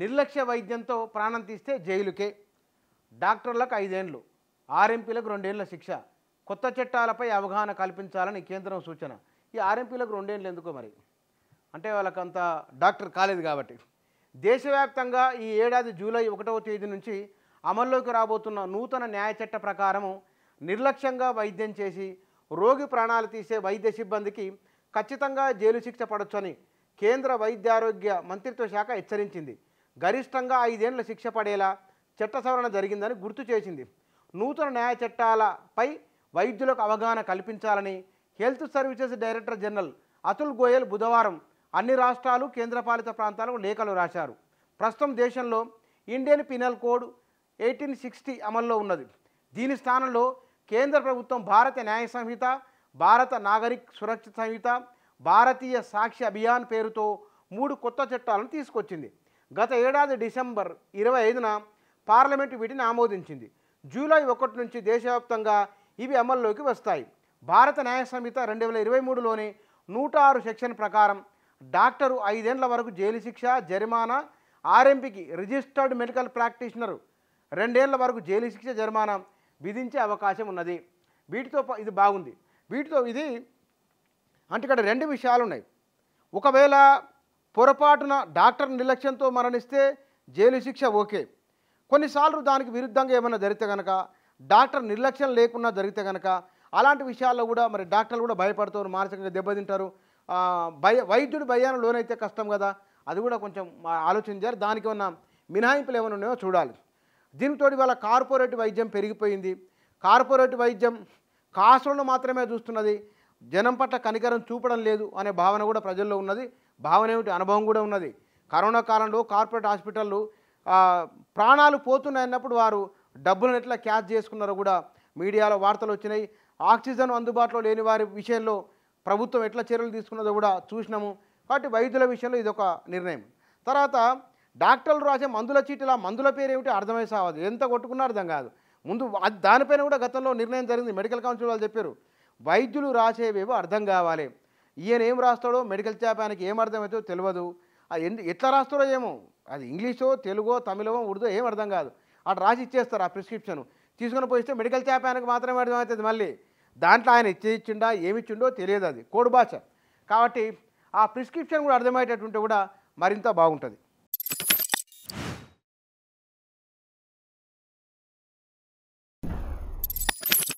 నిర్లక్ష్య వైద్యంతో ప్రాణం తీస్తే జైలుకే డాక్టర్లకు ఐదేండ్లు ఆర్ఎంపీలకు రెండేళ్ల శిక్ష కొత్త చట్టాలపై అవగాహన కల్పించాలని కేంద్రం సూచన ఈ ఆర్ఎంపీలకు రెండేళ్ళు ఎందుకో మరి అంటే వాళ్ళకంత డాక్టర్ కాలేదు కాబట్టి దేశవ్యాప్తంగా ఈ ఏడాది జూలై ఒకటవ తేదీ నుంచి అమల్లోకి రాబోతున్న నూతన న్యాయ చట్ట ప్రకారము నిర్లక్ష్యంగా వైద్యం చేసి రోగి ప్రాణాలు తీసే వైద్య సిబ్బందికి ఖచ్చితంగా జైలు శిక్ష పడొచ్చని కేంద్ర వైద్యారోగ్య మంత్రిత్వ శాఖ హెచ్చరించింది గరిష్టంగా ఐదేండ్ల శిక్ష పడేలా చట్ట సవరణ జరిగిందని గుర్తు చేసింది నూతన న్యాయ చట్టాలపై వైద్యులకు అవగాహన కల్పించాలని health services director general Atul Goyal బుధవారం అన్ని రాష్ట్రాలు కేంద్రపాలిత ప్రాంతాలకు లేఖలు రాశారు ప్రస్తుతం దేశంలో Indian penal code eighteen sixty అమల్లో ఉన్నది దీని స్థానంలో కేంద్ర ప్రభుత్వం భారత న్యాయ సంహిత భారత నాగరిక్ సురక్షిత సంహిత భారతీయ సాక్షి అభియాన్ పేరుతో మూడు కొత్త చట్టాలను తీసుకొచ్చింది గత ఏడాది డిసెంబర్ ఇరవై ఐదున పార్లమెంటు వీటిని ఆమోదించింది జూలై ఒకటి నుంచి దేశవ్యాప్తంగా ఇవి అమల్లోకి వస్తాయి భారత న్యాయ సంహిత రెండు వేల ఇరవై మూడులోని నూట ఆరు సెక్షన్ ప్రకారం డాక్టరు ఐదేండ్ల వరకు జైలు శిక్ష జరిమానా ఆర్ఎంపికి రిజిస్టర్డ్ మెడికల్ ప్రాక్టీషనరు రెండేళ్ల వరకు జైలు శిక్ష జరిమానా విధించే అవకాశం ఉన్నది వీటితో ఇది బాగుంది వీటితో ఇది అంటే ఇక్కడ రెండు విషయాలు ఉన్నాయి ఒకవేళ పొరపాటున డాక్టర్ నిర్లక్ష్యంతో మరణిస్తే జైలు శిక్ష ఓకే కొన్నిసార్లు దానికి విరుద్ధంగా ఏమైనా జరిగితే కనుక డాక్టర్ నిర్లక్ష్యం లేకుండా జరిగితే కనుక అలాంటి విషయాల్లో కూడా మరి డాక్టర్లు కూడా భయపడతారు మానసికంగా దెబ్బతింటారు భయ వైద్యుడు భయాన్ని లోనైతే కష్టం కదా అది కూడా కొంచెం ఆలోచించారు దానికి ఉన్న మినహాయింపులు ఏమైనా ఉన్నాయో చూడాలి దీనితో వాళ్ళ కార్పొరేట్ వైద్యం పెరిగిపోయింది కార్పొరేట్ వైద్యం కాసులను మాత్రమే చూస్తున్నది జనం పట్ల కనికరం చూపడం లేదు అనే భావన కూడా ప్రజల్లో ఉన్నది భావన ఏమిటి అనుభవం కూడా ఉన్నది కరోనా కాలంలో కార్పొరేట్ హాస్పిటళ్ళు ప్రాణాలు పోతున్నాయన్నప్పుడు వారు డబ్బులను ఎట్లా క్యాచ్ చేసుకున్నారో కూడా మీడియాలో వార్తలు వచ్చినాయి ఆక్సిజన్ అందుబాటులో లేని వారి విషయంలో ప్రభుత్వం ఎట్లా చర్యలు తీసుకున్నదో కూడా చూసినాము కాబట్టి వైద్యుల విషయంలో ఇదొక నిర్ణయం తర్వాత డాక్టర్లు రాసే మందుల చీటిలా మందుల పేరు ఏమిటి అర్థమై సావదు ఎంత కొట్టుకున్నా అర్థం కాదు ముందు దానిపైన కూడా గతంలో నిర్ణయం జరిగింది మెడికల్ కౌన్సిల్ వాళ్ళు చెప్పారు వైద్యులు రాసేవేవో అర్థం కావాలి ఈయన ఏం రాస్తాడో మెడికల్ చేప ఆయనకి ఏం అర్థమవుతుందో తెలియదు అది ఎందు ఎట్లా రాస్తాడో ఏమో అది ఇంగ్లీషో తెలుగో తమిళమో ఉర్దో ఏం అర్థం కాదు అటు రాసి ఇచ్చేస్తారు ఆ ప్రిస్క్రిప్షన్ తీసుకొని పోయిస్తే మెడికల్ చేప ఆయనకు మాత్రమే అర్థమవుతుంది మళ్ళీ దాంట్లో ఆయన ఇచ్చిండా ఏమిచ్చిండో తెలియదు అది కోడు భాష కాబట్టి ఆ ప్రిస్క్రిప్షన్ కూడా అర్థమయ్యేటటువంటి కూడా మరింత బాగుంటుంది